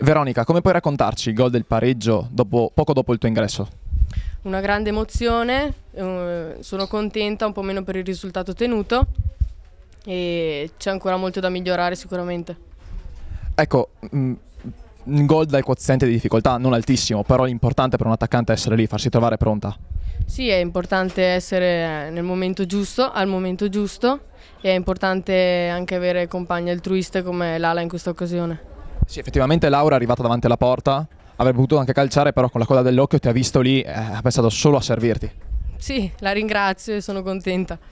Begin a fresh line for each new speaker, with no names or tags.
Veronica, come puoi raccontarci il gol del pareggio dopo, poco dopo il tuo ingresso?
Una grande emozione, eh, sono contenta un po' meno per il risultato ottenuto e c'è ancora molto da migliorare sicuramente.
Ecco, mm, un gol dal quoziente di difficoltà non altissimo, però l'importante per un attaccante è essere lì, farsi trovare pronta.
Sì, è importante essere nel momento giusto, al momento giusto e è importante anche avere compagni altruiste come Lala in questa occasione.
Sì, effettivamente Laura è arrivata davanti alla porta, avrebbe potuto anche calciare, però con la coda dell'occhio ti ha visto lì, eh, ha pensato solo a servirti.
Sì, la ringrazio e sono contenta.